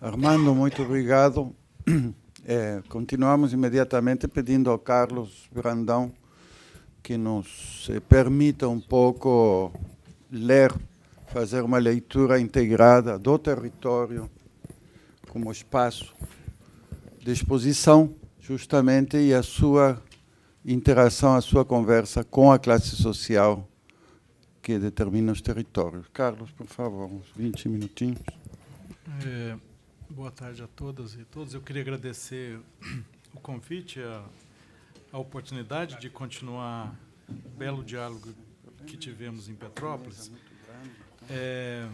Armando, muito obrigado. É, continuamos imediatamente pedindo ao Carlos Brandão que nos eh, permita um pouco ler, fazer uma leitura integrada do território como espaço de exposição, justamente, e a sua interação, a sua conversa com a classe social que determina os territórios. Carlos, por favor, uns 20 minutinhos. É Boa tarde a todas e todos. Eu queria agradecer o convite, a, a oportunidade de continuar o belo diálogo que tivemos em Petrópolis. É,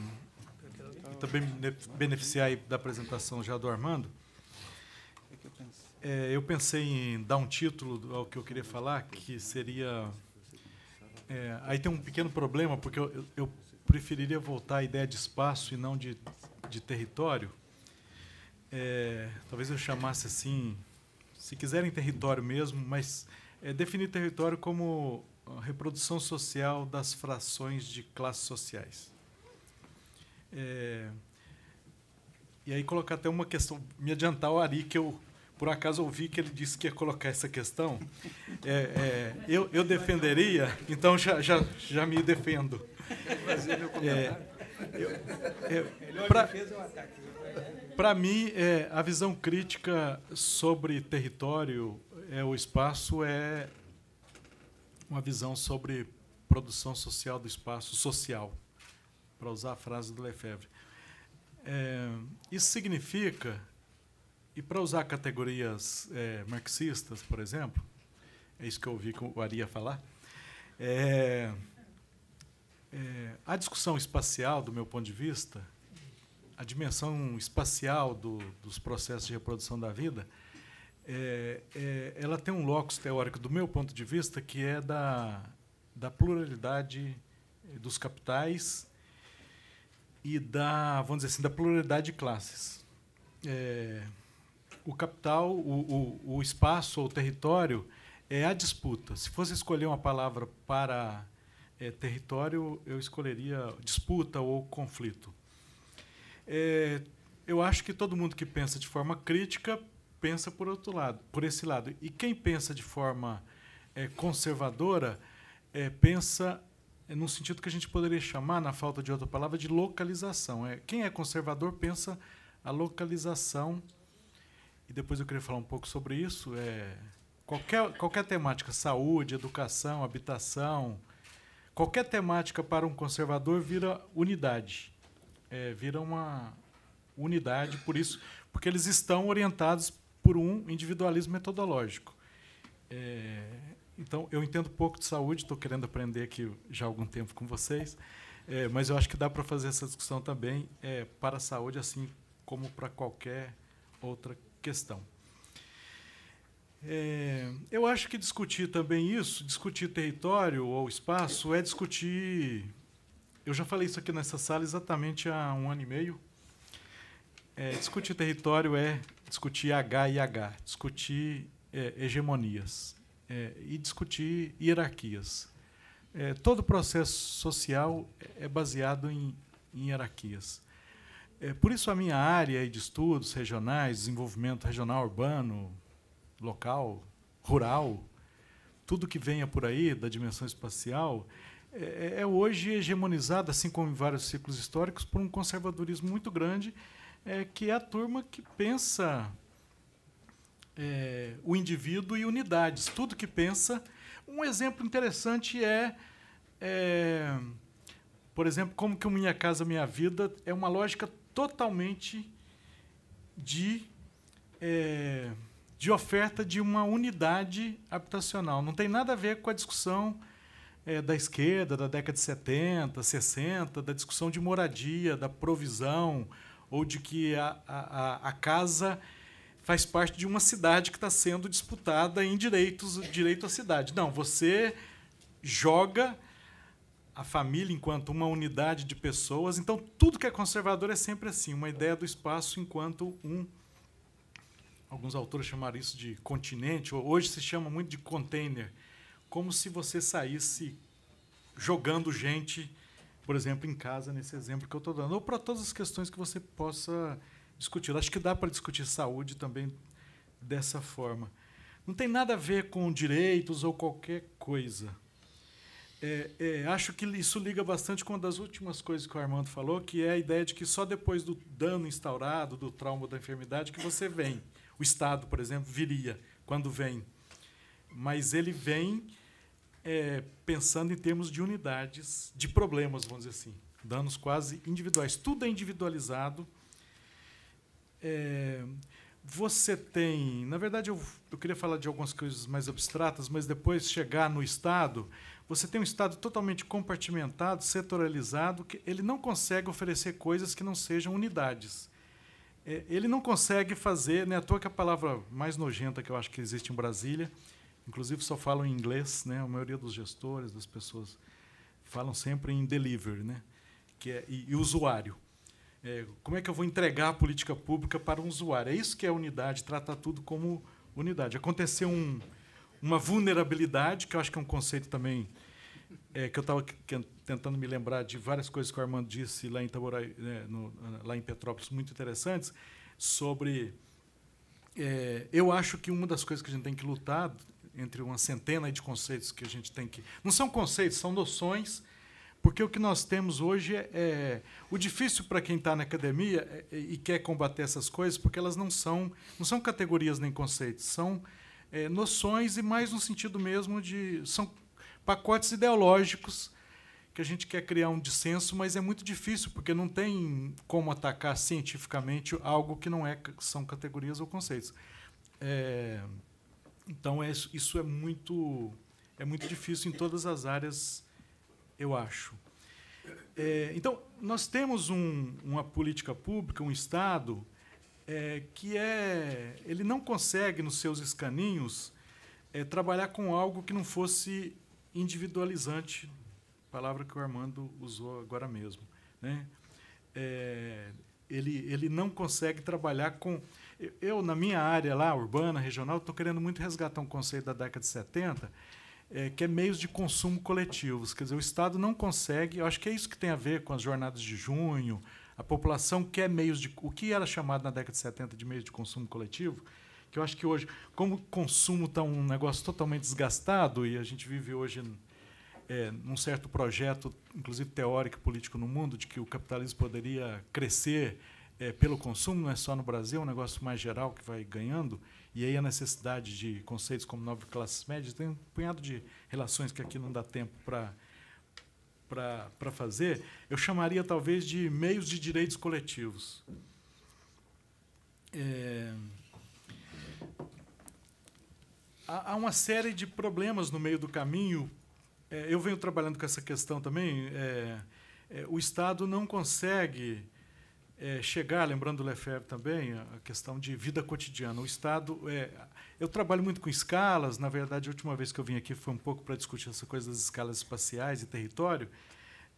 e também beneficiar da apresentação já do Armando. É, eu pensei em dar um título ao que eu queria falar, que seria. É, aí tem um pequeno problema, porque eu, eu preferiria voltar à ideia de espaço e não de, de território é, talvez eu chamasse assim, se quiserem território mesmo, mas é, definir território como reprodução social das frações de classes sociais. É, e aí colocar até uma questão, me adiantar o Ari, que eu por acaso ouvi que ele disse que ia colocar essa questão. É, é, eu, eu defenderia, então já, já, já me defendo. É, eu, eu, pra, para mim, é, a visão crítica sobre território, é, o espaço, é uma visão sobre produção social do espaço social, para usar a frase do Lefebvre. É, isso significa, e para usar categorias é, marxistas, por exemplo, é isso que eu ouvi com o Aria falar, é, é, a discussão espacial, do meu ponto de vista, a dimensão espacial do, dos processos de reprodução da vida, é, é, ela tem um locus teórico, do meu ponto de vista, que é da, da pluralidade dos capitais e da, vamos dizer assim, da pluralidade de classes. É, o capital, o, o, o espaço ou o território é a disputa. Se fosse escolher uma palavra para é, território, eu escolheria disputa ou conflito. É, eu acho que todo mundo que pensa de forma crítica pensa por outro lado, por esse lado. E quem pensa de forma é, conservadora é, pensa é, num sentido que a gente poderia chamar, na falta de outra palavra, de localização. É, quem é conservador pensa a localização. E depois eu queria falar um pouco sobre isso. É, qualquer, qualquer temática, saúde, educação, habitação, qualquer temática para um conservador vira unidade é, vira uma unidade, por isso, porque eles estão orientados por um individualismo metodológico. É, então, eu entendo pouco de saúde, estou querendo aprender aqui já há algum tempo com vocês, é, mas eu acho que dá para fazer essa discussão também é, para a saúde, assim como para qualquer outra questão. É, eu acho que discutir também isso, discutir território ou espaço, é discutir eu já falei isso aqui nessa sala exatamente há um ano e meio. É, discutir território é discutir H e H, discutir é, hegemonias é, e discutir hierarquias. É, todo processo social é baseado em, em hierarquias. É, por isso, a minha área de estudos regionais, desenvolvimento regional urbano, local, rural, tudo que venha por aí da dimensão espacial, é, é, é hoje hegemonizada, assim como em vários ciclos históricos, por um conservadorismo muito grande, é, que é a turma que pensa é, o indivíduo e unidades, tudo que pensa. Um exemplo interessante é, é, por exemplo, como que o Minha Casa Minha Vida é uma lógica totalmente de, é, de oferta de uma unidade habitacional. Não tem nada a ver com a discussão é, da esquerda da década de 70, 60, da discussão de moradia, da provisão, ou de que a, a, a casa faz parte de uma cidade que está sendo disputada em direitos, direito à cidade. Não, você joga a família enquanto uma unidade de pessoas. Então, tudo que é conservador é sempre assim, uma ideia do espaço enquanto um. Alguns autores chamaram isso de continente, hoje se chama muito de container como se você saísse jogando gente, por exemplo, em casa, nesse exemplo que eu estou dando, ou para todas as questões que você possa discutir. Acho que dá para discutir saúde também dessa forma. Não tem nada a ver com direitos ou qualquer coisa. É, é, acho que isso liga bastante com uma das últimas coisas que o Armando falou, que é a ideia de que só depois do dano instaurado, do trauma, da enfermidade, que você vem. O Estado, por exemplo, viria quando vem. Mas ele vem é, pensando em termos de unidades de problemas, vamos dizer assim, danos quase individuais. Tudo é individualizado. É, você tem. Na verdade, eu, eu queria falar de algumas coisas mais abstratas, mas depois chegar no Estado, você tem um Estado totalmente compartimentado, setorializado, que ele não consegue oferecer coisas que não sejam unidades. É, ele não consegue fazer, né, à toa que a palavra mais nojenta que eu acho que existe em Brasília, inclusive só falam em inglês, né? A maioria dos gestores, das pessoas falam sempre em delivery, né? Que é e, e usuário. É, como é que eu vou entregar a política pública para um usuário? É isso que é unidade, tratar tudo como unidade. Aconteceu um, uma vulnerabilidade, que eu acho que é um conceito também é, que eu estava tentando me lembrar de várias coisas que o Armando disse lá em, Itaborai, né, no, lá em Petrópolis, muito interessantes, sobre. É, eu acho que uma das coisas que a gente tem que lutar entre uma centena de conceitos que a gente tem que. Não são conceitos, são noções, porque o que nós temos hoje é. é o difícil para quem está na academia é, é, e quer combater essas coisas, porque elas não são, não são categorias nem conceitos, são é, noções e mais no sentido mesmo de. são pacotes ideológicos que a gente quer criar um dissenso, mas é muito difícil, porque não tem como atacar cientificamente algo que não é, são categorias ou conceitos. É, então é, isso é muito é muito difícil em todas as áreas, eu acho. É, então nós temos um, uma política pública, um Estado é, que é ele não consegue nos seus escaninhos é, trabalhar com algo que não fosse individualizante, palavra que o Armando usou agora mesmo, né? É, ele ele não consegue trabalhar com eu, na minha área lá, urbana, regional, estou querendo muito resgatar um conceito da década de 70, é, que é meios de consumo coletivos. Quer dizer, o Estado não consegue, eu acho que é isso que tem a ver com as jornadas de junho, a população quer meios de. O que era chamado na década de 70 de meios de consumo coletivo, que eu acho que hoje, como o consumo está um negócio totalmente desgastado, e a gente vive hoje é, num certo projeto, inclusive teórico e político no mundo, de que o capitalismo poderia crescer é, pelo consumo, não é só no Brasil, é um negócio mais geral que vai ganhando, e aí a necessidade de conceitos como nova classes médias, tem um punhado de relações que aqui não dá tempo para para fazer, eu chamaria talvez de meios de direitos coletivos. É... Há uma série de problemas no meio do caminho. É, eu venho trabalhando com essa questão também. É, é, o Estado não consegue é, chegar, lembrando o Lefebvre também, a questão de vida cotidiana. O Estado. É, eu trabalho muito com escalas, na verdade, a última vez que eu vim aqui foi um pouco para discutir essa coisa das escalas espaciais e território.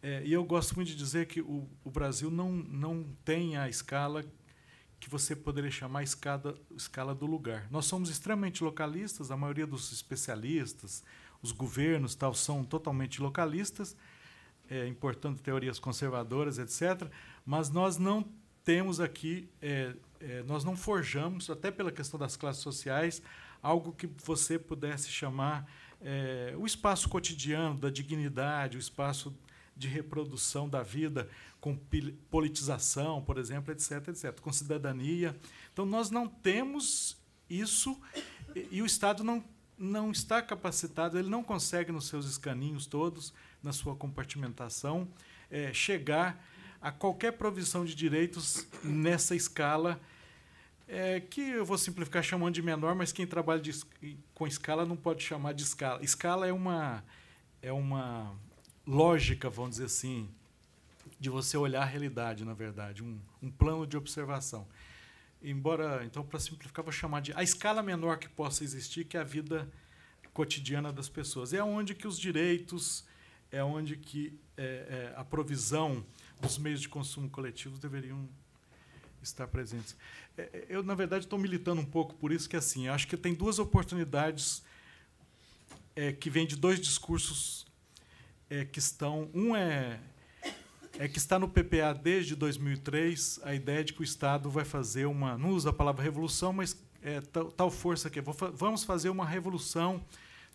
É, e eu gosto muito de dizer que o, o, Brasil não, não tem a escala que você poderia chamar escada, escala do lugar. Nós somos extremamente localistas, a maioria dos especialistas, os governos tal são totalmente localistas, é, importando teorias conservadoras, etc. Mas nós não temos aqui, é, é, nós não forjamos, até pela questão das classes sociais, algo que você pudesse chamar é, o espaço cotidiano da dignidade, o espaço de reprodução da vida com politização, por exemplo, etc, etc, com cidadania. Então nós não temos isso e, e o Estado não não está capacitado, ele não consegue nos seus escaninhos todos na sua compartimentação, é, chegar a qualquer provisão de direitos nessa escala, é, que eu vou simplificar chamando de menor, mas quem trabalha de, com escala não pode chamar de escala. Escala é uma, é uma lógica, vamos dizer assim, de você olhar a realidade, na verdade, um, um plano de observação. Embora, então, para simplificar, vou chamar de a escala menor que possa existir, que é a vida cotidiana das pessoas. É onde que os direitos, é onde que é, é, a provisão dos meios de consumo coletivos deveriam estar presentes. É, é, eu, na verdade, estou militando um pouco por isso que, assim, acho que tem duas oportunidades é, que vêm de dois discursos é, que estão... Um é, é que está no PPA desde 2003, a ideia de que o Estado vai fazer uma... Não usa a palavra revolução, mas é, tal, tal força que... É, vamos fazer uma revolução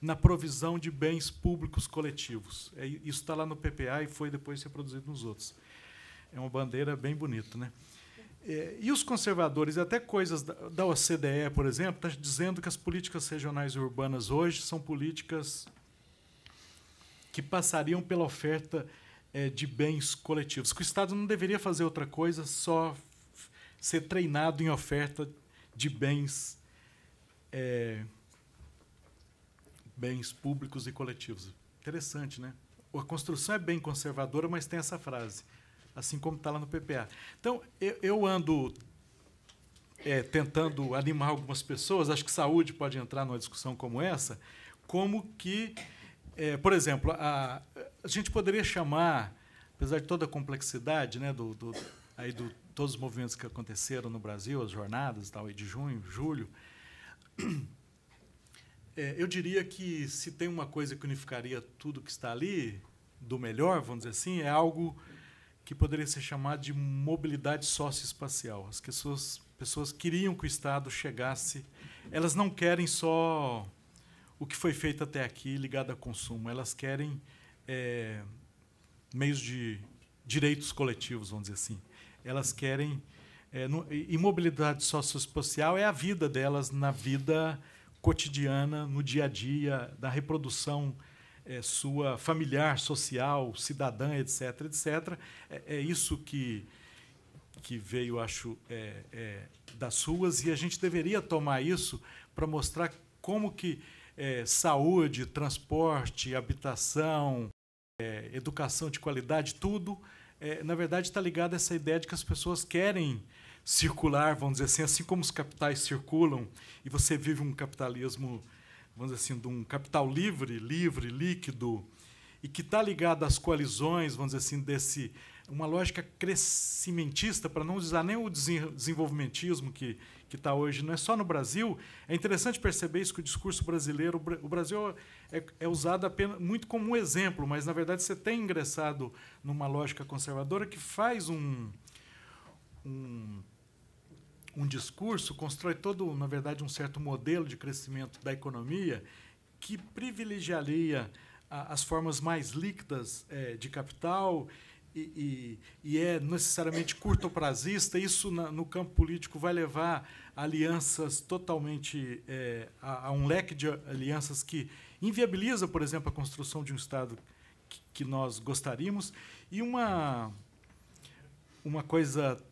na provisão de bens públicos coletivos. É, isso está lá no PPA e foi depois reproduzido nos outros. É uma bandeira bem bonita. Né? É, e os conservadores, até coisas da, da OCDE, por exemplo, estão tá dizendo que as políticas regionais e urbanas hoje são políticas que passariam pela oferta é, de bens coletivos, que o Estado não deveria fazer outra coisa, só ser treinado em oferta de bens é, bens públicos e coletivos. Interessante, né? A construção é bem conservadora, mas tem essa frase, assim como está lá no PPA. Então, eu, eu ando é, tentando animar algumas pessoas, acho que saúde pode entrar numa discussão como essa, como que, é, por exemplo, a, a gente poderia chamar, apesar de toda a complexidade né, do, do, aí do todos os movimentos que aconteceram no Brasil, as jornadas tal, aí de junho, julho, é, eu diria que se tem uma coisa que unificaria tudo que está ali, do melhor, vamos dizer assim, é algo que poderia ser chamado de mobilidade socioespacial. As pessoas, pessoas queriam que o Estado chegasse. Elas não querem só o que foi feito até aqui ligado a consumo, elas querem é, meios de direitos coletivos, vamos dizer assim. Elas querem. É, no, e mobilidade socioespacial é a vida delas na vida cotidiana, no dia a dia, da reprodução é, sua familiar, social, cidadã, etc., etc. É, é isso que, que veio, acho, é, é, das ruas, e a gente deveria tomar isso para mostrar como que é, saúde, transporte, habitação, é, educação de qualidade, tudo, na verdade, está ligado a essa ideia de que as pessoas querem circular, vamos dizer assim, assim como os capitais circulam e você vive um capitalismo, vamos dizer assim, de um capital livre, livre, líquido e que está ligado às coalizões, vamos dizer assim, desse uma lógica crescimentista, para não usar nem o desenvolvimentismo que que está hoje, não é só no Brasil. É interessante perceber isso que o discurso brasileiro, o Brasil é, é usado apenas, muito como um exemplo, mas na verdade você tem ingressado numa lógica conservadora que faz um, um um discurso, constrói todo, na verdade, um certo modelo de crescimento da economia que privilegiaria as formas mais líquidas é, de capital e, e, e, é necessariamente curto-prazista. Isso, na, no campo político, vai levar alianças totalmente é, a, a, um leque de alianças que inviabiliza, por exemplo, a construção de um Estado que, que nós gostaríamos e uma, uma coisa,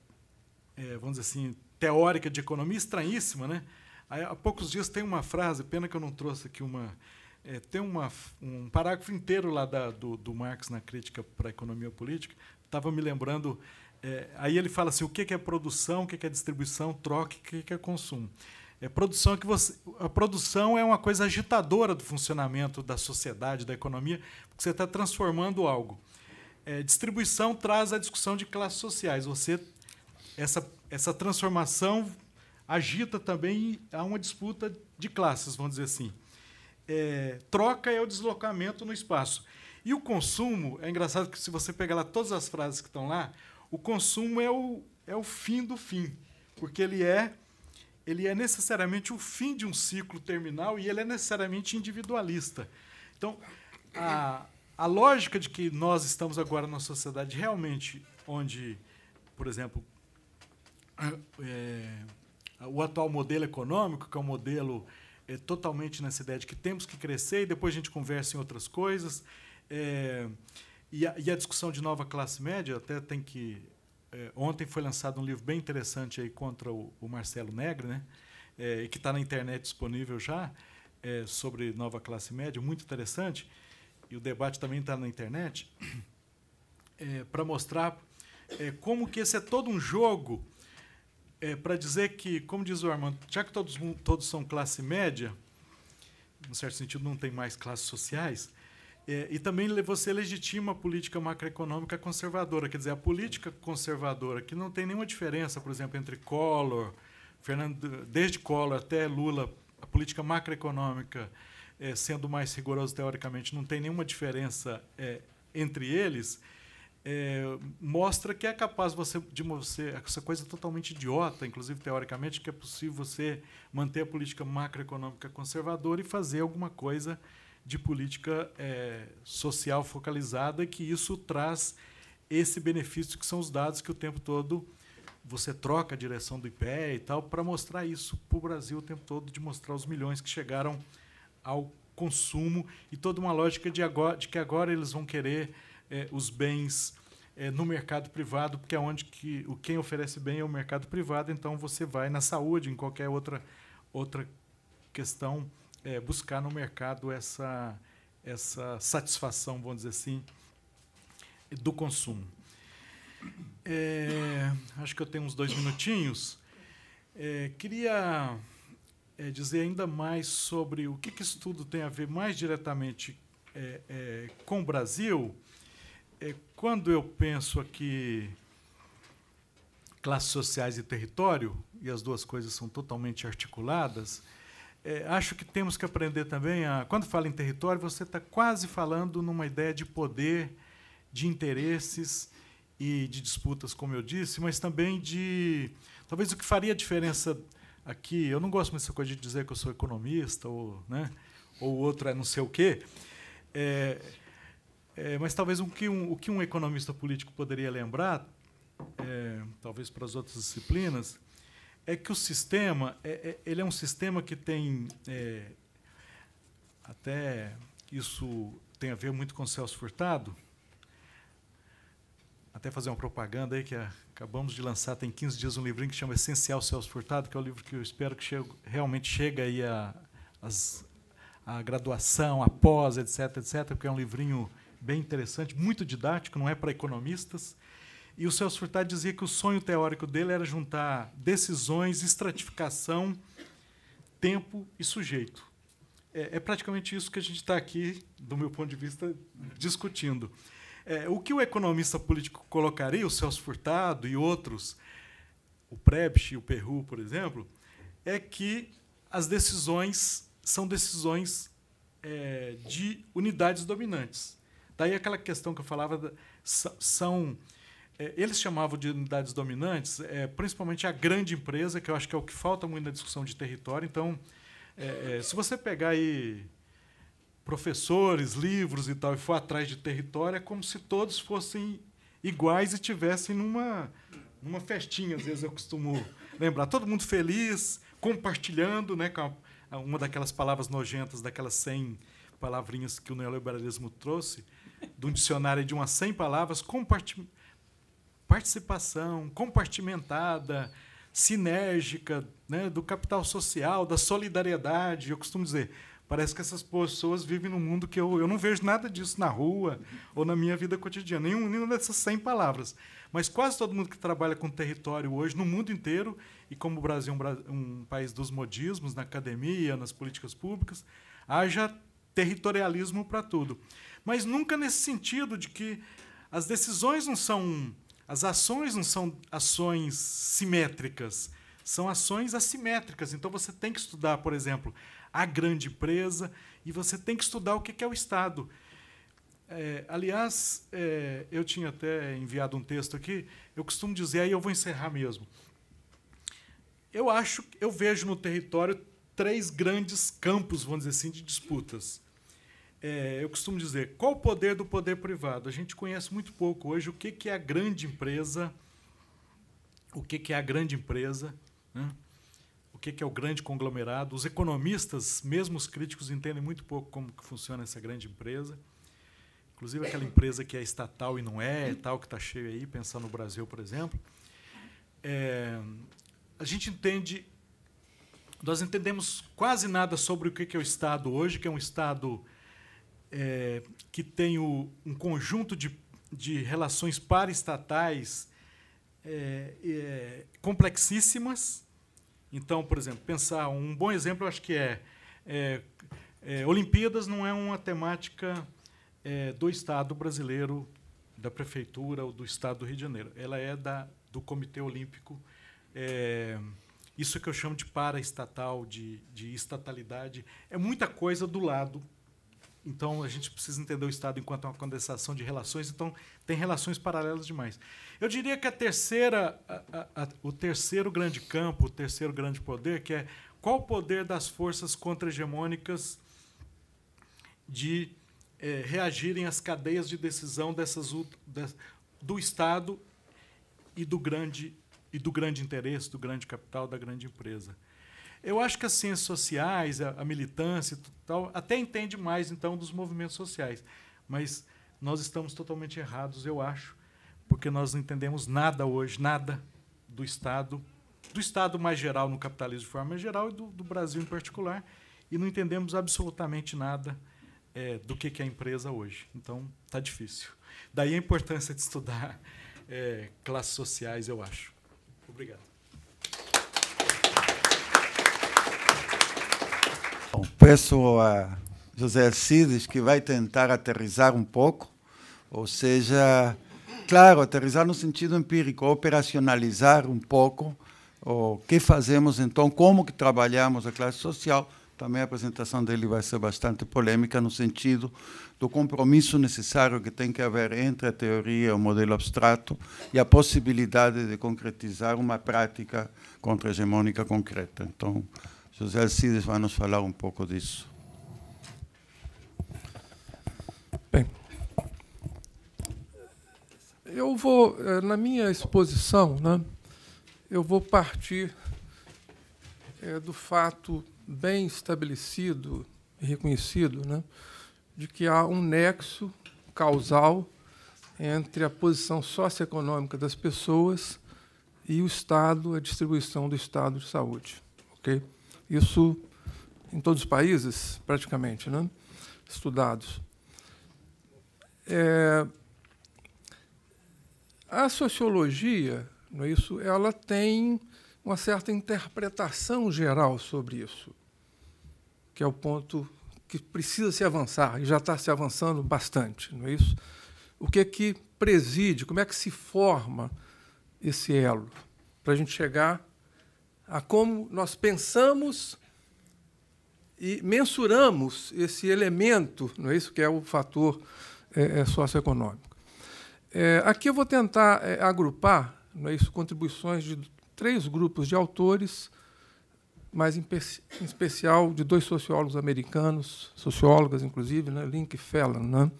é, vamos dizer assim, teórica de economia estranhíssima, né? há poucos dias tem uma frase, pena que eu não trouxe aqui uma. É, tem uma, um parágrafo inteiro lá da, do, do Marx na crítica para a economia política. Estava me lembrando. É, aí ele fala assim: o que é produção, o que é distribuição, troca, o que é consumo. É, produção é que você, a produção é uma coisa agitadora do funcionamento da sociedade, da economia, porque você está transformando algo. É, distribuição traz a discussão de classes sociais. Você essa essa transformação agita também há uma disputa de classes, vamos dizer assim. É, troca é o deslocamento no espaço. E o consumo, é engraçado que se você pegar lá todas as frases que estão lá, o consumo é o, é o fim do fim, porque ele é ele é necessariamente o fim de um ciclo terminal e ele é necessariamente individualista. Então, a, a lógica de que nós estamos agora numa sociedade realmente onde, por exemplo, é, o atual modelo econômico, que é um modelo é, totalmente nessa ideia de que temos que crescer e depois a gente conversa em outras coisas. É, e, a, e, a, discussão de nova classe média até tem que. É, ontem foi lançado um livro bem interessante aí contra o, o Marcelo Negre, né? É, que está na internet disponível já, é, sobre nova classe média, muito interessante. E o debate também está na internet, para mostrar é, como que esse é todo um jogo é, para dizer que, como diz o Armando, já que todos, todos são classe média, no certo sentido não tem mais classes sociais, é, e também você legitima a política macroeconômica conservadora, quer dizer, a política conservadora, que não tem nenhuma diferença, por exemplo, entre Collor, Fernando, desde Collor até Lula, a política macroeconômica, é, sendo mais rigorosa teoricamente, não tem nenhuma diferença é, entre eles é, mostra que é capaz você, de você, essa coisa totalmente idiota, inclusive teoricamente, que é possível você manter a política macroeconômica conservadora e fazer alguma coisa de política é, social focalizada, que isso traz esse benefício que são os dados que o tempo todo você troca a direção do IPE e tal, para mostrar isso para o Brasil o tempo todo, de mostrar os milhões que chegaram ao consumo e toda uma lógica de, agora, de que agora eles vão querer é, os bens é, no mercado privado, porque é onde que, o, quem oferece bem é o mercado privado, então você vai na saúde, em qualquer outra, outra questão, é, buscar no mercado essa, essa satisfação, vamos dizer assim, do consumo. É, acho que eu tenho uns dois minutinhos. É, queria é, dizer ainda mais sobre o que, que isso tudo tem a ver mais diretamente é, é, com o Brasil quando eu penso aqui classes sociais e território, e as duas coisas são totalmente articuladas, é, acho que temos que aprender também a. Quando fala em território, você está quase falando numa ideia de poder, de interesses e de disputas, como eu disse, mas também de. Talvez o que faria diferença aqui. Eu não gosto muito dessa coisa de dizer que eu sou economista ou, né, ou outro é não sei o quê. É, é, mas talvez um, que um, o que um economista político poderia lembrar, é, talvez para as outras disciplinas, é que o sistema é, é ele é um sistema que tem é, até isso tem a ver muito com o Celso Furtado. Até fazer uma propaganda aí que acabamos de lançar tem 15 dias um livrinho que chama Essencial Celso Furtado, que é o um livro que eu espero que realmente chegue aí a, as, a graduação, a pós, etc, etc, porque é um livrinho bem interessante, muito didático, não é para economistas. E o Celso Furtado dizia que o sonho teórico dele era juntar decisões, estratificação, tempo e sujeito. É, é praticamente isso que a gente está aqui, do meu ponto de vista, discutindo. É, o que o economista político colocaria, o Celso Furtado e outros, o Prebsch e o Peru, por exemplo, é que as decisões são decisões é, de unidades dominantes. Daí aquela questão que eu falava são é, eles chamavam de unidades dominantes, é, principalmente a grande empresa, que eu acho que é o que falta muito na discussão de território. Então, é, se você pegar aí professores, livros e tal, e for atrás de território, é como se todos fossem iguais e tivessem numa, numa festinha, às vezes eu costumo lembrar. Todo mundo feliz, compartilhando, né, com uma daquelas palavras nojentas, daquelas 100 palavrinhas que o neoliberalismo trouxe, de um dicionário de umas 100 palavras, comparti participação compartimentada, sinérgica, né, do capital social, da solidariedade. Eu costumo dizer, parece que essas pessoas vivem num mundo que eu, eu não vejo nada disso na rua ou na minha vida cotidiana, nenhum, nenhuma dessas 100 palavras. Mas quase todo mundo que trabalha com território hoje, no mundo inteiro, e como o Brasil é um, um país dos modismos, na academia, nas políticas públicas, haja territorialismo para tudo. Mas nunca nesse sentido de que as decisões não são. As ações não são ações simétricas, são ações assimétricas. Então você tem que estudar, por exemplo, a grande empresa e você tem que estudar o que é o Estado. É, aliás, é, eu tinha até enviado um texto aqui. Eu costumo dizer, aí eu vou encerrar mesmo. Eu acho, eu vejo no território três grandes campos, vamos dizer assim, de disputas é, eu costumo dizer, qual o poder do poder privado? A gente conhece muito pouco hoje o que, que é a grande empresa, o que, que é a grande empresa, né? o que, que é o grande conglomerado. Os economistas, mesmo os críticos, entendem muito pouco como que funciona essa grande empresa. Inclusive aquela empresa que é estatal e não é, tal que está cheia aí, pensando no Brasil, por exemplo. É, a gente entende, nós entendemos quase nada sobre o que, que é o Estado hoje, que é um Estado é, que tem o, um conjunto de, de relações paraestatais é, é, complexíssimas. Então, por exemplo, pensar um bom exemplo, acho que é, é, é, Olimpíadas não é uma temática é, do Estado brasileiro, da prefeitura ou do Estado do Rio de Janeiro. Ela é da do Comitê Olímpico. isso que eu chamo de paraestatal, de, de estatalidade, é muita coisa do lado então, a gente precisa entender o Estado enquanto uma condensação de relações. Então, tem relações paralelas demais. Eu diria que a terceira, a, a, a, o terceiro grande campo, o terceiro grande poder, que é qual o poder das forças contra-hegemônicas de é, reagirem às cadeias de decisão dessas, do Estado e do grande e do grande interesse, do grande capital, da grande empresa. Eu acho que as ciências sociais, a, a militância e tal, até entende mais, então, dos movimentos sociais. Mas nós estamos totalmente errados, eu acho, porque nós não entendemos nada hoje, nada do Estado, do Estado mais geral no capitalismo de forma geral e do, do Brasil em particular, e não entendemos absolutamente nada é, do que, que é a empresa hoje. Então, tá difícil. Daí a importância de estudar é, classes sociais, eu acho. Obrigado. peço a José Alcides que vai tentar aterrizar um pouco, ou seja, claro, aterrizar no sentido empírico, operacionalizar um pouco o que fazemos então, como que trabalhamos a classe social. Também a apresentação dele vai ser bastante polêmica no sentido do compromisso necessário que tem que haver entre a teoria, o modelo abstrato e a possibilidade de concretizar uma prática contra-hegemônica concreta. Então, José Alcides vai nos falar um pouco disso. Bem, eu vou, eh, na minha exposição, né, eu vou partir é, do fato bem estabelecido e reconhecido né, de que há um nexo causal entre a posição socioeconômica das pessoas e o Estado, a distribuição do Estado de saúde. ok? Isso em todos os países, praticamente, né? estudados. É... a sociologia, não é isso, ela tem uma certa interpretação geral sobre isso, que é o ponto que precisa se avançar e já está se avançando bastante, não é isso? O que é que preside, como é que se forma esse elo para a gente chegar a como nós pensamos e mensuramos esse elemento, não é isso que é o fator é, é, socioeconômico. É, aqui eu vou tentar é, agrupar não é isso, contribuições de três grupos de autores, mas em, em especial de dois sociólogos americanos, sociólogas inclusive, né, Link e Fallon. Né?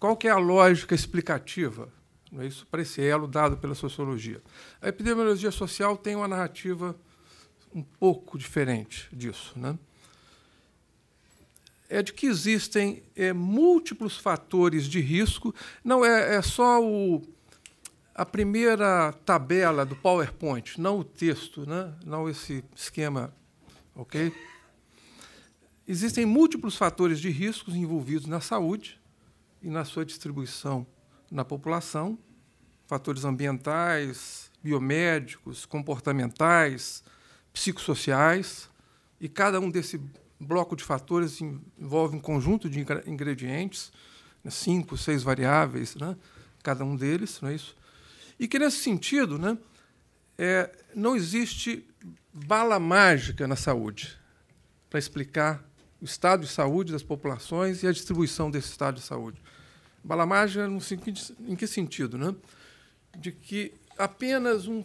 Qual que é a lógica explicativa é isso esse elo dado pela sociologia. A epidemiologia social tem uma narrativa um pouco diferente disso. Né? É de que existem é, múltiplos fatores de risco. Não é, é só o, a primeira tabela do PowerPoint, não o texto, né? não esse esquema. ok? Existem múltiplos fatores de riscos envolvidos na saúde e na sua distribuição na população, fatores ambientais, biomédicos, comportamentais, psicossociais, e cada um desse bloco de fatores envolve um conjunto de ingredientes, né, cinco, seis variáveis, né, cada um deles, não é isso? E que, nesse sentido, né, é, não existe bala mágica na saúde para explicar o estado de saúde das populações e a distribuição desse estado de saúde. Balamagem em que sentido? Né? De que apenas um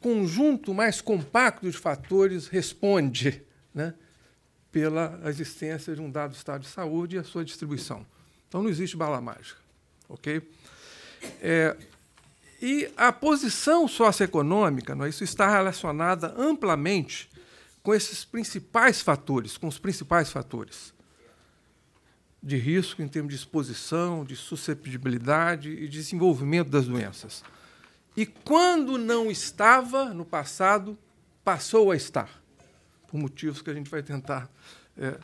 conjunto mais compacto de fatores responde né, pela existência de um dado estado de saúde e a sua distribuição. Então não existe bala mágica. É, e a posição socioeconômica, não é, isso está relacionada amplamente com esses principais fatores, com os principais fatores de risco em termos de exposição, de susceptibilidade e desenvolvimento das doenças. E quando não estava no passado, passou a estar, por motivos que a gente vai tentar é,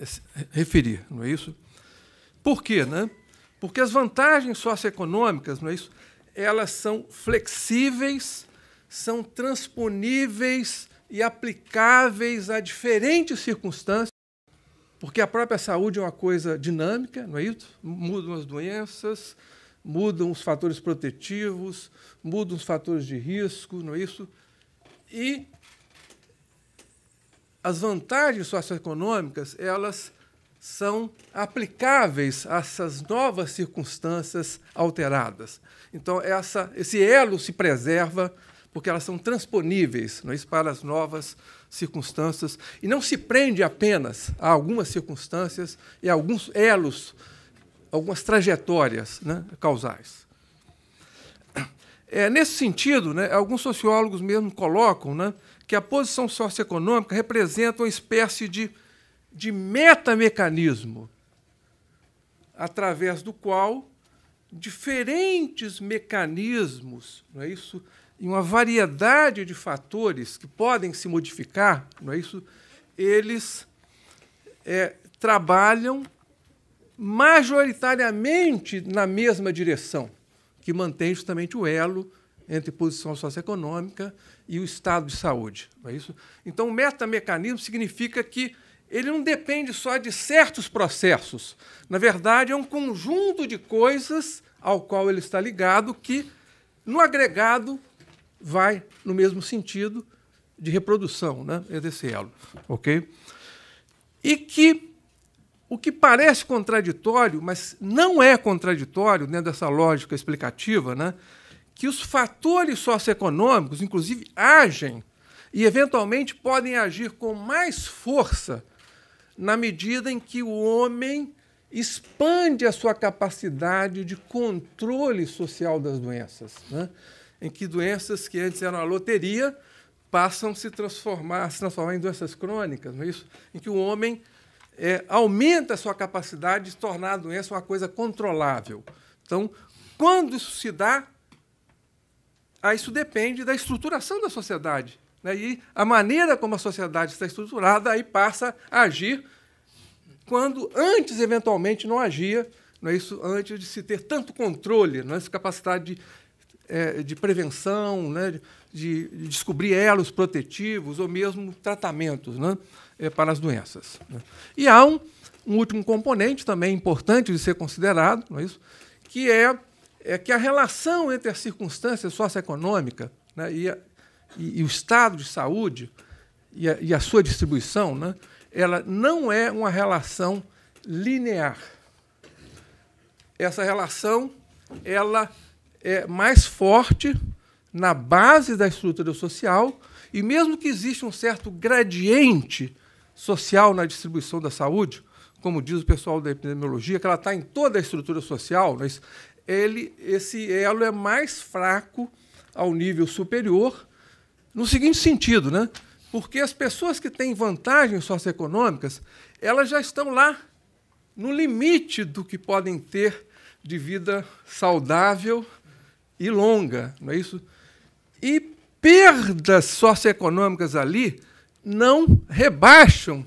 é referir, não é isso? Por quê? Né? Porque as vantagens socioeconômicas, não é isso? Elas são flexíveis, são transponíveis e aplicáveis a diferentes circunstâncias. Porque a própria saúde é uma coisa dinâmica, não é isso? Mudam as doenças, mudam os fatores protetivos, mudam os fatores de risco, não é isso? E as vantagens socioeconômicas, elas são aplicáveis a essas novas circunstâncias alteradas. Então, essa, esse elo se preserva porque elas são transponíveis não é, para as novas circunstâncias e não se prende apenas a algumas circunstâncias e a alguns elos, algumas trajetórias né, causais. É, nesse sentido, né, alguns sociólogos mesmo colocam né, que a posição socioeconômica representa uma espécie de, de metamecanismo através do qual diferentes mecanismos, não é isso, em uma variedade de fatores que podem se modificar, não é isso? Eles é, trabalham majoritariamente na mesma direção, que mantém justamente o elo entre posição socioeconômica e o estado de saúde. Não é isso? Então, o metamecanismo significa que ele não depende só de certos processos. Na verdade, é um conjunto de coisas ao qual ele está ligado que, no agregado, vai no mesmo sentido de reprodução né, desse elo. ok? E que o que parece contraditório, mas não é contraditório dentro né, dessa lógica explicativa, né, que os fatores socioeconômicos, inclusive, agem e eventualmente podem agir com mais força na medida em que o homem expande a sua capacidade de controle social das doenças. Né? em que doenças que antes eram a loteria passam a se transformar, a se transformar em doenças crônicas, não é isso? Em que o homem é, aumenta a sua capacidade de tornar a doença uma coisa controlável. Então, quando isso se dá, ah, isso depende da estruturação da sociedade. Né? E a maneira como a sociedade está estruturada aí passa a agir quando antes, eventualmente, não agia, não é isso, antes de se ter tanto controle, não é essa capacidade de é, de prevenção, né, de, de, descobrir elos protetivos ou mesmo tratamentos né, é, para as doenças. Né. E há um, um, último componente também importante de ser considerado, não é isso? que é, é que a relação entre as circunstâncias socioeconômicas né, e, a, e, e, o estado de saúde e a, e a sua distribuição, né, ela não é uma relação linear. Essa relação ela é, mais forte na base da estrutura social, e mesmo que exista um certo gradiente social na distribuição da saúde, como diz o pessoal da epidemiologia, que ela está em toda a estrutura social, mas ele, esse elo é mais fraco ao nível superior, no seguinte sentido, né? porque as pessoas que têm vantagens socioeconômicas, elas já estão lá no limite do que podem ter de vida saudável e longa, não é isso? E perdas socioeconômicas ali não rebaixam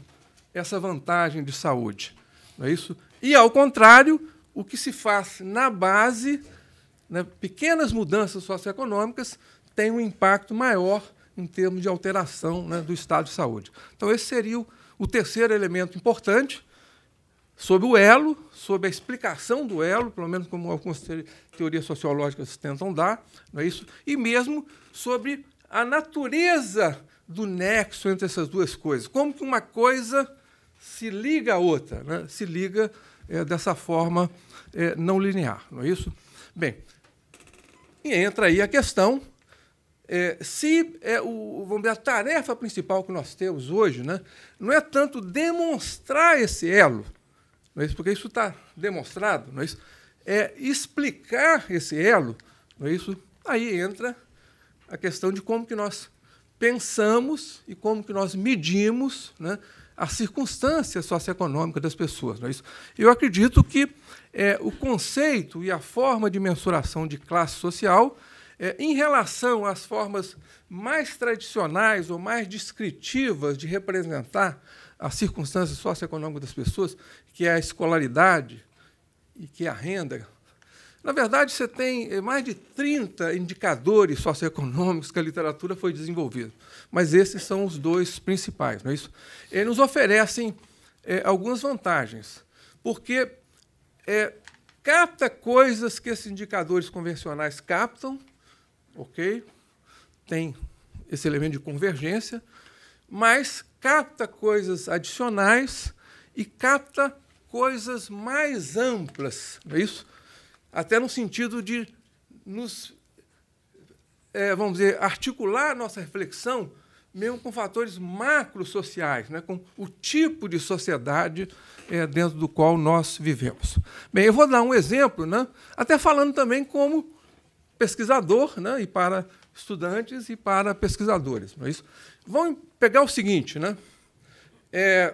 essa vantagem de saúde, não é isso? E, ao contrário, o que se faz na base, né, pequenas mudanças socioeconômicas, tem um impacto maior em termos de alteração né, do estado de saúde. Então, esse seria o, o terceiro elemento importante, sobre o elo, sobre a explicação do elo, pelo menos como algumas teorias sociológicas tentam dar, não é isso? E mesmo sobre a natureza do nexo entre essas duas coisas. Como que uma coisa se liga à outra, né? se liga é, dessa forma é, não linear, não é isso? Bem, e entra aí a questão é, se é o, vamos ver a tarefa principal que nós temos hoje né, não é tanto demonstrar esse elo, não é isso? porque isso está demonstrado, não é isso? É explicar esse elo, não é isso? Aí entra a questão de como que nós pensamos e como que nós medimos né, a circunstância socioeconômica das pessoas. Não é isso? Eu acredito que é, o conceito e a forma de mensuração de classe social, é, em relação às formas mais tradicionais ou mais descritivas de representar as circunstâncias socioeconômicas das pessoas, que é a escolaridade e que é a renda. Na verdade, você tem eh, mais de 30 indicadores socioeconômicos que a literatura foi desenvolvida. mas esses são os dois principais, não é isso? Eles nos oferecem é, algumas vantagens, porque é, capta coisas que esses indicadores convencionais captam, ok? Tem esse elemento de convergência, mas capta coisas adicionais e capta coisas mais amplas, não é isso? Até no sentido de nos, é, vamos dizer, articular nossa reflexão mesmo com fatores macrosociais, né, com o tipo de sociedade é, dentro do qual nós vivemos. Bem, eu vou dar um exemplo, né, até falando também como pesquisador, né, e para estudantes e para pesquisadores. Não é isso? Vamos pegar o seguinte, né? É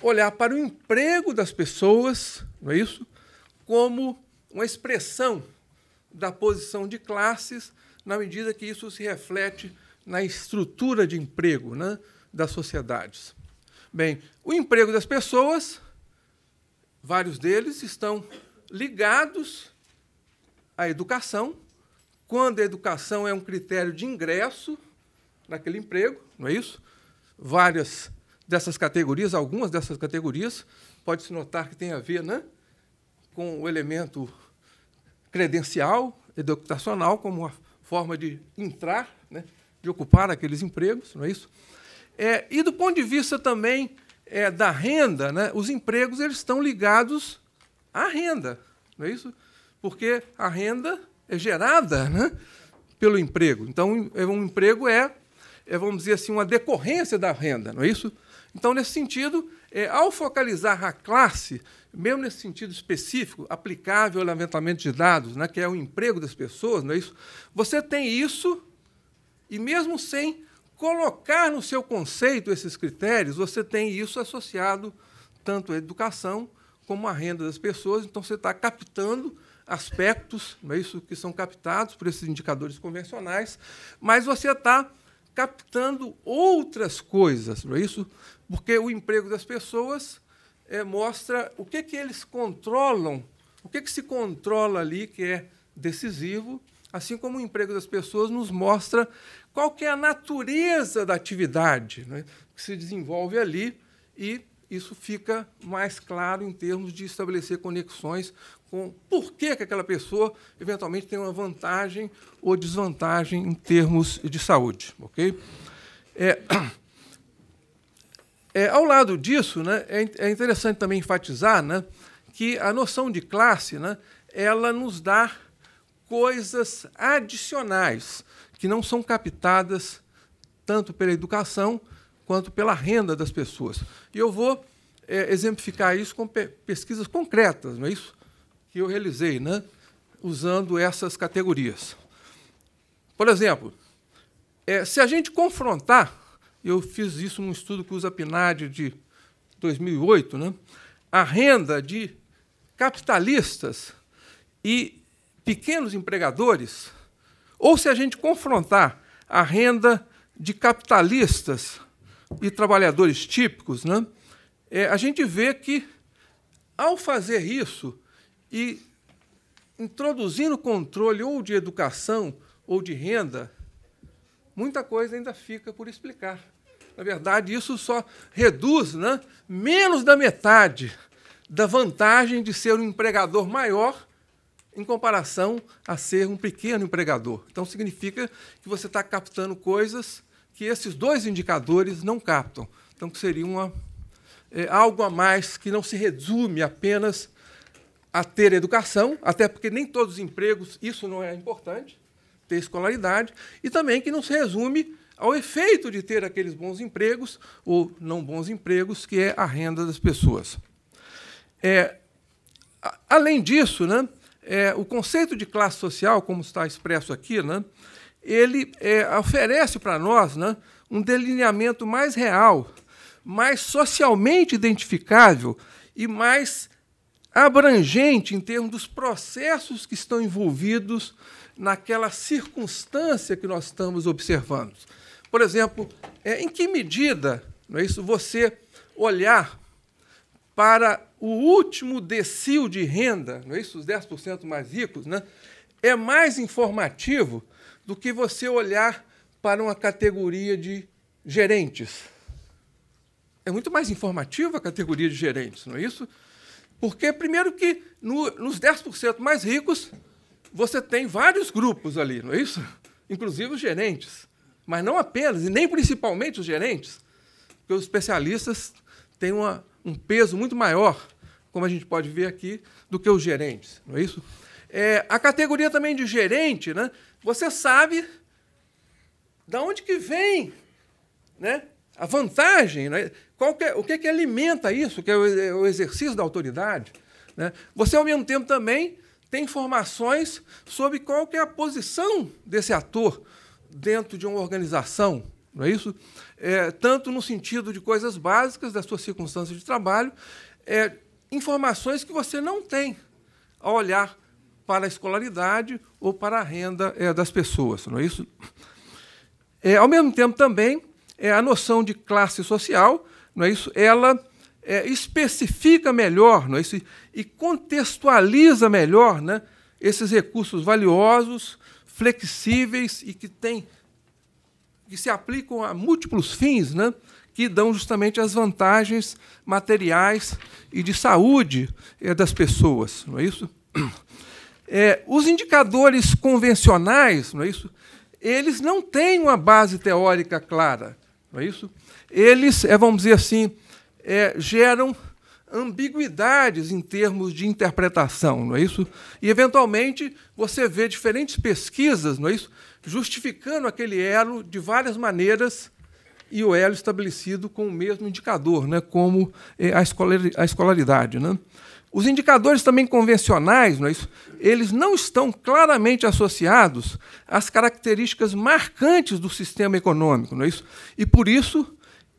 olhar para o emprego das pessoas, não é isso? Como uma expressão da posição de classes, na medida que isso se reflete na estrutura de emprego né, das sociedades. Bem, o emprego das pessoas, vários deles estão ligados à educação, quando a educação é um critério de ingresso naquele emprego, não é isso? Várias dessas categorias, algumas dessas categorias, pode-se notar que tem a ver né, com o elemento credencial, educacional, como uma forma de entrar, né, de ocupar aqueles empregos, não é isso? É, e do ponto de vista também é, da renda, né, os empregos eles estão ligados à renda, não é isso? Porque a renda é gerada né, pelo emprego. Então, um é, emprego é é, vamos dizer assim, uma decorrência da renda, não é isso? Então, nesse sentido, é, ao focalizar a classe, mesmo nesse sentido específico, aplicável ao levantamento de dados, né, que é o emprego das pessoas, não é isso? Você tem isso, e mesmo sem colocar no seu conceito esses critérios, você tem isso associado tanto à educação como à renda das pessoas. Então, você está captando aspectos, não é isso, que são captados por esses indicadores convencionais, mas você está captando outras coisas, não é isso? Porque o emprego das pessoas é, mostra o que, que eles controlam, o que, que se controla ali que é decisivo, assim como o emprego das pessoas nos mostra qual que é a natureza da atividade é? que se desenvolve ali e isso fica mais claro em termos de estabelecer conexões com por que, que aquela pessoa eventualmente tem uma vantagem ou desvantagem em termos de saúde. Okay? É, é, ao lado disso, né, é, é interessante também enfatizar né, que a noção de classe né, ela nos dá coisas adicionais que não são captadas tanto pela educação quanto pela renda das pessoas. E eu vou é, exemplificar isso com pe pesquisas concretas, não é isso? Que eu realizei, né? usando essas categorias. Por exemplo, é, se a gente confrontar, eu fiz isso num estudo que usa a de 2008, né? a renda de capitalistas e pequenos empregadores, ou se a gente confrontar a renda de capitalistas e trabalhadores típicos, né? É, a gente vê que, ao fazer isso e introduzindo controle ou de educação ou de renda, muita coisa ainda fica por explicar. Na verdade, isso só reduz né, menos da metade da vantagem de ser um empregador maior em comparação a ser um pequeno empregador. Então, significa que você está captando coisas que esses dois indicadores não captam. Então, que seria uma, é, algo a mais que não se resume apenas a ter educação, até porque nem todos os empregos, isso não é importante, ter escolaridade, e também que não se resume ao efeito de ter aqueles bons empregos ou não bons empregos, que é a renda das pessoas. É, além disso, né, é, o conceito de classe social, como está expresso aqui, né, ele é, oferece para nós né, um delineamento mais real, mais socialmente identificável e mais abrangente em termos dos processos que estão envolvidos naquela circunstância que nós estamos observando. Por exemplo, é, em que medida não é isso você olhar para o último decil de renda, não é isso, os 10% mais ricos, né, é mais informativo do que você olhar para uma categoria de gerentes. É muito mais informativa a categoria de gerentes, não é isso? Porque, primeiro, que no, nos 10% mais ricos, você tem vários grupos ali, não é isso? Inclusive os gerentes. Mas não apenas, e nem principalmente os gerentes, porque os especialistas têm uma, um peso muito maior, como a gente pode ver aqui, do que os gerentes, não é isso? É, a categoria também de gerente, né? Você sabe da onde que vem, né? A vantagem, né? Qual que é, o que, que alimenta isso, que é o, é o exercício da autoridade. Né? Você, ao mesmo tempo, também tem informações sobre qual que é a posição desse ator dentro de uma organização, não é isso? É, tanto no sentido de coisas básicas das suas circunstâncias de trabalho, é, informações que você não tem ao olhar para a escolaridade ou para a renda é, das pessoas, não é isso? É, ao mesmo tempo, também, é, a noção de classe social, não é isso? Ela é, especifica melhor não é isso? e contextualiza melhor né, esses recursos valiosos, flexíveis e que, têm que se aplicam a múltiplos fins, né, que dão justamente as vantagens materiais e de saúde é, das pessoas, não é isso? É, os indicadores convencionais, não é isso? Eles não têm uma base teórica clara, não é isso? Eles, é, vamos dizer assim, é, geram ambiguidades em termos de interpretação, não é isso? E eventualmente você vê diferentes pesquisas, não é isso, justificando aquele elo de várias maneiras e o elo estabelecido com o mesmo indicador, né, como é, a escolaridade, é? Os indicadores também convencionais, não é eles não estão claramente associados às características marcantes do sistema econômico, não é isso? E por isso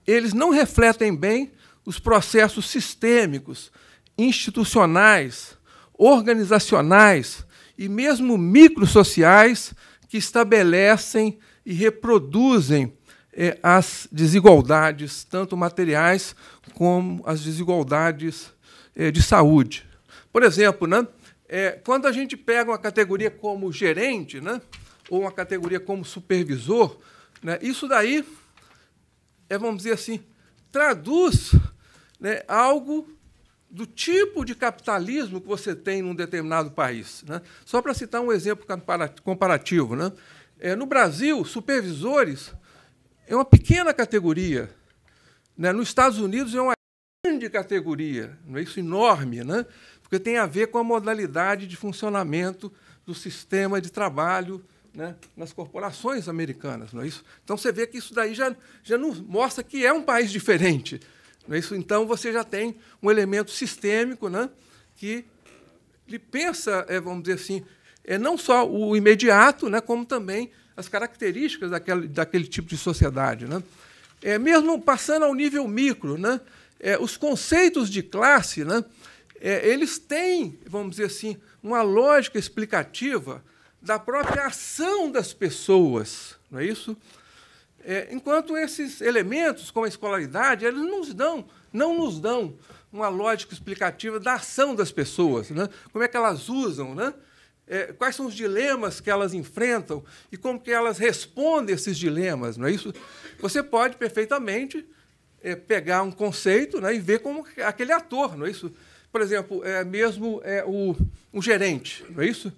eles não refletem bem os processos sistêmicos, institucionais, organizacionais e mesmo microsociais que estabelecem e reproduzem eh, as desigualdades, tanto materiais como as desigualdades eh, de saúde. Por exemplo, né, eh, quando a gente pega uma categoria como gerente, né, ou uma categoria como supervisor, né, isso daí é, vamos dizer assim, traduz né, algo do tipo de capitalismo que você tem num determinado país. Né? Só para citar um exemplo comparativo. Né? É, no Brasil, supervisores é uma pequena categoria. Né? Nos Estados Unidos é uma grande categoria, não é isso enorme, né? porque tem a ver com a modalidade de funcionamento do sistema de trabalho né, nas corporações americanas, não é isso? Então você vê que isso daí já, já mostra que é um país diferente, não é isso? Então você já tem um elemento sistêmico, né, que ele pensa, é, vamos dizer assim, é não só o imediato, né, como também as características daquele, daquele tipo de sociedade, né? É mesmo passando ao nível micro, né? é, os conceitos de classe, né, é, eles têm, vamos dizer assim, uma lógica explicativa da própria ação das pessoas, não é isso? É, enquanto esses elementos, como a escolaridade, eles nos dão, não nos dão uma lógica explicativa da ação das pessoas, né? como é que elas usam, né? É, quais são os dilemas que elas enfrentam e como que elas respondem a esses dilemas, não é isso? Você pode perfeitamente é, pegar um conceito né, e ver como aquele ator, não é isso? Por exemplo, é, mesmo é, o, o gerente, não é isso?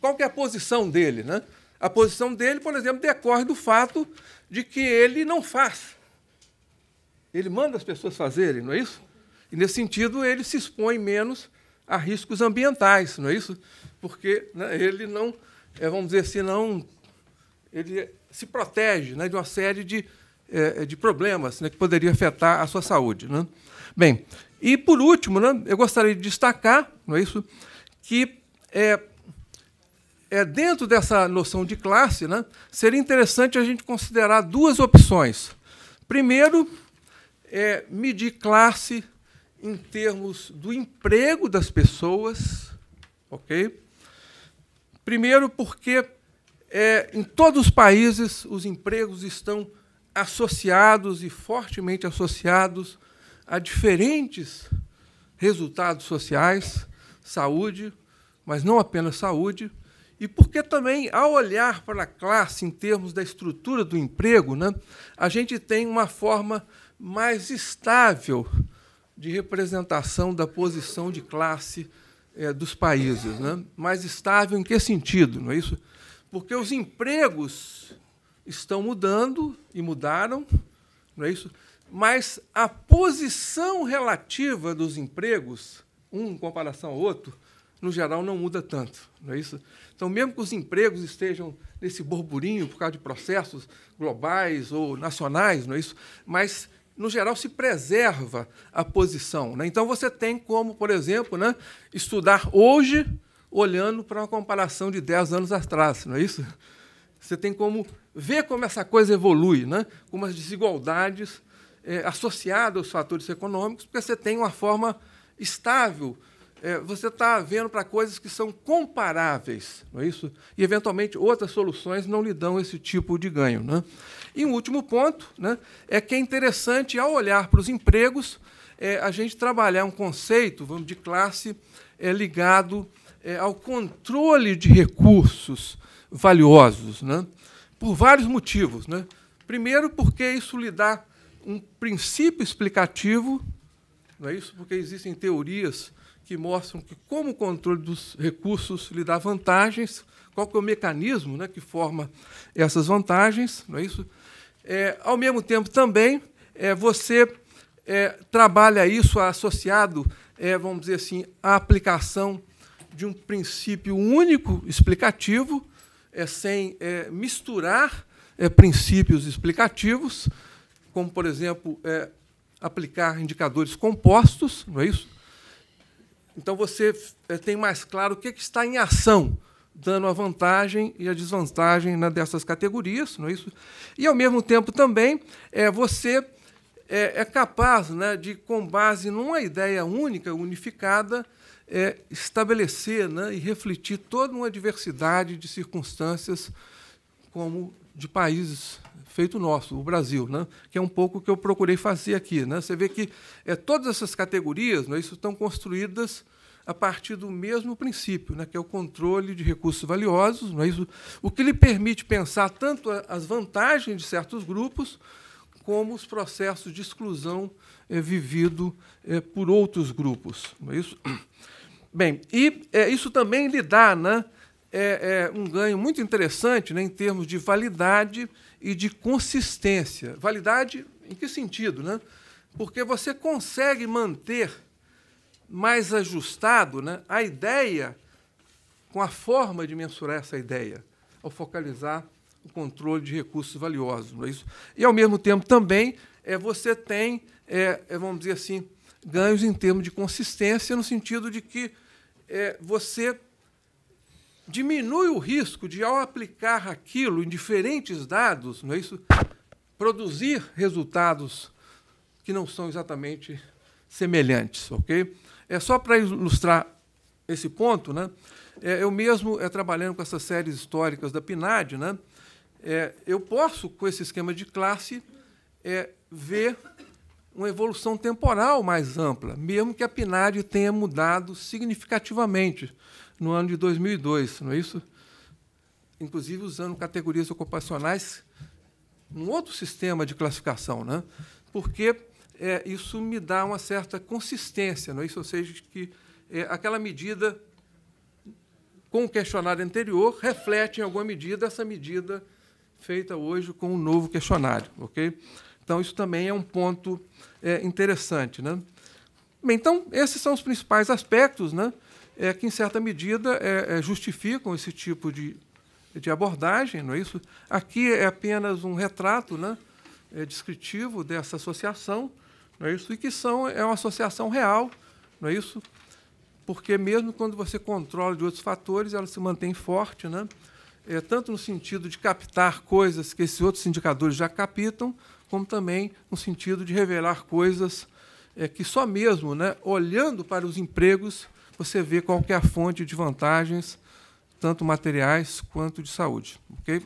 Qual que é a posição dele? Né? A posição dele, por exemplo, decorre do fato de que ele não faz. Ele manda as pessoas fazerem, não é isso? E, nesse sentido, ele se expõe menos a riscos ambientais, não é isso? Porque né, ele não, é, vamos dizer assim, não, ele se protege né, de uma série de é, de problemas né, que poderiam afetar a sua saúde. Né? Bem, e por último, né, eu gostaria de destacar, não é isso, que é, é dentro dessa noção de classe, né, seria interessante a gente considerar duas opções. Primeiro, é medir classe em termos do emprego das pessoas, ok? Primeiro, porque é, em todos os países os empregos estão associados e fortemente associados a diferentes resultados sociais, saúde, mas não apenas saúde, e porque também, ao olhar para a classe em termos da estrutura do emprego, né, a gente tem uma forma mais estável de representação da posição de classe é, dos países. Né? Mais estável em que sentido? Não é isso? Porque os empregos estão mudando e mudaram, não é isso? Mas a posição relativa dos empregos, um em comparação ao outro, no geral não muda tanto, não é isso? Então, mesmo que os empregos estejam nesse burburinho por causa de processos globais ou nacionais, não é isso? Mas no geral se preserva a posição, né? Então você tem como, por exemplo, né, estudar hoje olhando para uma comparação de 10 anos atrás, não é isso? Você tem como ver como essa coisa evolui, né? como as desigualdades é, associadas aos fatores econômicos, porque você tem uma forma estável. É, você está vendo para coisas que são comparáveis, não é isso? E, eventualmente, outras soluções não lhe dão esse tipo de ganho. Né? E um último ponto né, é que é interessante, ao olhar para os empregos, é, a gente trabalhar um conceito, vamos de classe, é, ligado é, ao controle de recursos valiosos, né? por vários motivos. Né? Primeiro, porque isso lhe dá um princípio explicativo, não é isso? Porque existem teorias que mostram que, como o controle dos recursos lhe dá vantagens, qual que é o mecanismo né, que forma essas vantagens, não é isso? É, ao mesmo tempo, também, é, você é, trabalha isso associado, é, vamos dizer assim, à aplicação de um princípio único explicativo, é, sem é, misturar é, princípios explicativos, como, por exemplo, é, aplicar indicadores compostos, não é isso? Então, você é, tem mais claro o que, é que está em ação, dando a vantagem e a desvantagem né, dessas categorias, não é isso? E, ao mesmo tempo, também, é, você é, é capaz né, de, com base numa ideia única, unificada, é, estabelecer né, e refletir toda uma diversidade de circunstâncias como de países feito nosso, o Brasil, né? que é um pouco o que eu procurei fazer aqui. Né? Você vê que é, todas essas categorias né, isso estão construídas a partir do mesmo princípio, né, que é o controle de recursos valiosos, né, isso? o que lhe permite pensar tanto as vantagens de certos grupos como os processos de exclusão é, vivido é, por outros grupos. Não é isso? Bem, e é, isso também lhe dá né, um ganho muito interessante né, em termos de validade e de consistência. Validade em que sentido? Né? Porque você consegue manter mais ajustado né, a ideia com a forma de mensurar essa ideia, ao focalizar o controle de recursos valiosos. Não é isso? E, ao mesmo tempo, também é, você tem, é, vamos dizer assim, ganhos em termos de consistência, no sentido de que é, você diminui o risco de, ao aplicar aquilo em diferentes dados, não é isso? produzir resultados que não são exatamente semelhantes. ok? É só para ilustrar esse ponto, né? É, eu mesmo, é, trabalhando com essas séries históricas da PNAD, né? É, eu posso, com esse esquema de classe, é, ver uma evolução temporal mais ampla, mesmo que a PNAD tenha mudado significativamente no ano de 2002, não é isso? Inclusive usando categorias ocupacionais, um outro sistema de classificação, né? porque é, isso me dá uma certa consistência, não é isso? ou seja, que é, aquela medida com o questionário anterior reflete, em alguma medida, essa medida feita hoje com um novo questionário, ok? Então isso também é um ponto é, interessante, né? Bem, então esses são os principais aspectos, né? É, que em certa medida é, é justificam esse tipo de, de abordagem, não é isso? Aqui é apenas um retrato, né? É, descritivo dessa associação, não é isso? E que são é uma associação real, não é isso? Porque mesmo quando você controla de outros fatores, ela se mantém forte, né? é, tanto no sentido de captar coisas que esses outros indicadores já captam, como também no sentido de revelar coisas é, que só mesmo né, olhando para os empregos você vê qual é a fonte de vantagens, tanto materiais quanto de saúde. Okay?